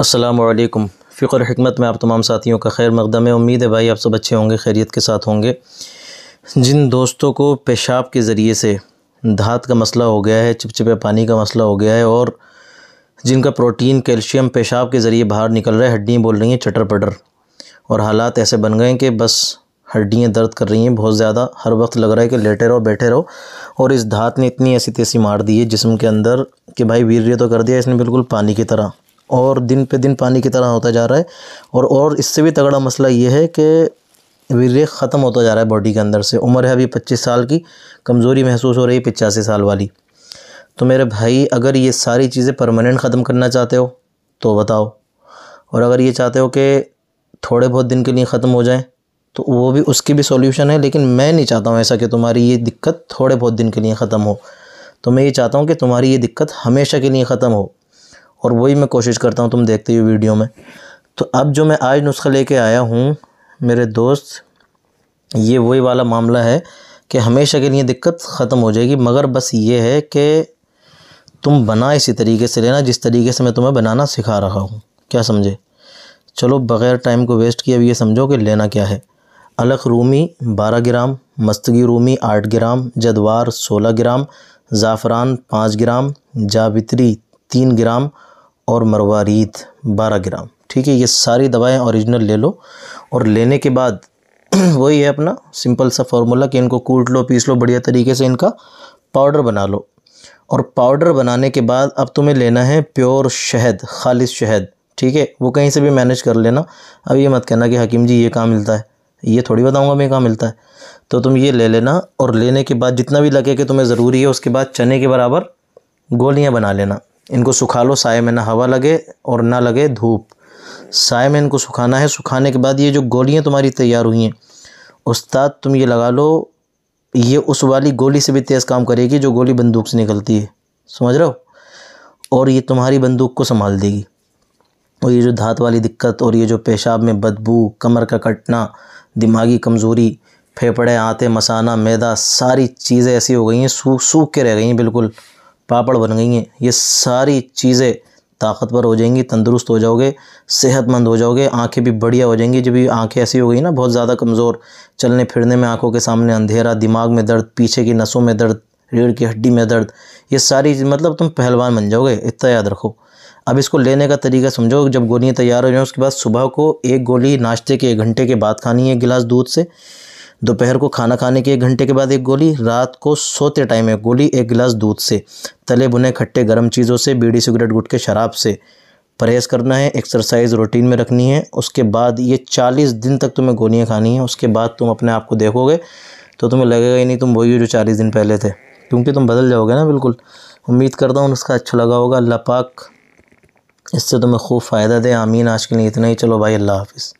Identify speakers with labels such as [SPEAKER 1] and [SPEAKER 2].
[SPEAKER 1] असलकम फ़िक्र हमत में आप तमाम साथियों का खैर मकदम उम्मीद है भाई आप सब अच्छे होंगे खैरियत के साथ होंगे जिन दोस्तों को पेशाब के ज़रिए से धात का मसला हो गया है चिपचिपे पानी का मसला हो गया है और जिनका प्रोटीन कैल्शियम पेशाब के ज़रिए बाहर निकल रहा है हड्डियाँ बोल रही हैं चटर पटर और हालात ऐसे बन गए कि बस हड्डियाँ दर्द कर रही हैं बहुत ज़्यादा हर वक्त लग रहा है कि लेटे रहो बैठे रहो और इस धात ने इतनी ऐसी तेसी मार दी है जिसम के अंदर कि भाई वीर तो कर दिया इसने बिल्कुल पानी की तरह और दिन पे दिन पानी की तरह होता जा रहा है और और इससे भी तगड़ा मसला ये है कि वीर्य ख़त्म होता जा रहा है बॉडी के अंदर से उम्र है अभी पच्चीस साल की कमज़ोरी महसूस हो रही है पचासी साल वाली तो मेरे भाई अगर ये सारी चीज़ें परमानेंट ख़त्म करना चाहते हो तो बताओ और अगर ये चाहते हो कि थोड़े बहुत दिन के लिए ख़त्म हो जाएँ तो वो भी उसकी भी सॉल्यूशन है लेकिन मैं नहीं चाहता हूँ ऐसा कि तुम्हारी ये दिक्कत थोड़े बहुत दिन के लिए ख़त्म हो तो मैं ये चाहता हूँ कि तुम्हारी ये दिक्कत हमेशा के लिए ख़त्म हो और वही मैं कोशिश करता हूँ तुम देखते हो वीडियो में तो अब जो मैं आज नुस्खा लेके आया हूँ मेरे दोस्त ये वही वाला मामला है कि हमेशा के लिए दिक्कत ख़त्म हो जाएगी मगर बस ये है कि तुम बना इसी तरीके से लेना जिस तरीके से मैं तुम्हें बनाना सिखा रहा हूँ क्या समझे चलो बग़ैर टाइम को वेस्ट किए अब ये समझो कि लेना क्या है अलख रूमी बारह ग्राम मस्तगी रूमी आठ ग्राम जदवार सोलह ग्राम ज़ाफ़रान पाँच ग्राम जावित्री तीन ग्राम और मरवारीत बारह ग्राम ठीक है ये सारी दवाएं ओरिजिनल ले लो और लेने के बाद वही है अपना सिंपल सा फार्मूला कि इनको कूट लो पीस लो बढ़िया तरीके से इनका पाउडर बना लो और पाउडर बनाने के बाद अब तुम्हें लेना है प्योर शहद खालिश शहद ठीक है वो कहीं से भी मैनेज कर लेना अब ये मत कहना कि हकीम जी ये कहाँ मिलता है ये थोड़ी बताऊंगा मैं कहाँ मिलता है तो तुम ये ले लेना और लेने के बाद जितना भी लगे कि तुम्हें ज़रूरी है उसके बाद चने के बराबर गोलियाँ बना लेना इनको सुखा लो साय में ना हवा लगे और ना लगे धूप साय में इनको सुखाना है सुखाने के बाद ये जो गोलियाँ तुम्हारी तैयार हुई हैं उस्ताद तुम ये लगा लो ये उस वाली गोली से भी तेज़ काम करेगी जो गोली बंदूक से निकलती है समझ रहे हो और ये तुम्हारी बंदूक को संभाल देगी और ये जो धात वाली दिक्कत और ये जो पेशाब में बदबू कमर का कटना दिमागी कमज़ोरी फेफड़े आते मसाना मैदा सारी चीज़ें ऐसी हो गई हैं सूख सूख के रह गई हैं बिल्कुल पापड़ बन गई हैं ये सारी चीज़ें ताकतवर हो जाएंगी तंदुरुस्त हो जाओगे सेहतमंद हो जाओगे आंखें भी बढ़िया हो जाएंगी जब ये आंखें ऐसी हो गई ना बहुत ज़्यादा कमज़ोर चलने फिरने में आंखों के सामने अंधेरा दिमाग में दर्द पीछे की नसों में दर्द रीढ़ की हड्डी में दर्द ये सारी मतलब तुम पहलवान बन जाओगे इतना याद रखो अब इसको लेने का तरीका समझो जब गोलियाँ तैयार हो जाएँ उसके बाद सुबह को एक गोली नाश्ते के एक घंटे के बाद खानी है गिलास दूध से दोपहर को खाना खाने के एक घंटे के बाद एक गोली रात को सोते टाइम एक गोली एक गिलास दूध से तले बुने खट्टे गर्म चीज़ों से बीड़ी सिगरेट गुटके शराब से परहेज़ करना है एक्सरसाइज रूटीन में रखनी है उसके बाद ये चालीस दिन तक तुम्हें गोलियाँ खानी हैं उसके बाद तुम अपने आप को देखोगे तो तुम्हें लगेगा ही नहीं तुम वही हो जो चालीस दिन पहले थे क्योंकि तुम बदल जाओगे ना बिल्कुल उम्मीद करता हूँ उसका अच्छा लगा होगा अल्लाह पाक इससे तुम्हें खूब फ़ायदा दे आमीन आज के लिए इतना ही चलो भाई अल्लाह हाफिज़